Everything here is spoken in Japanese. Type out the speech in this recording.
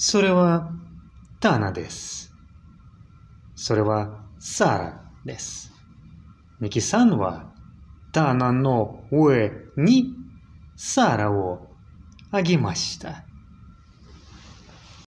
それはタナです。それはサラです。ミキさんはタナの上にサラをあげました。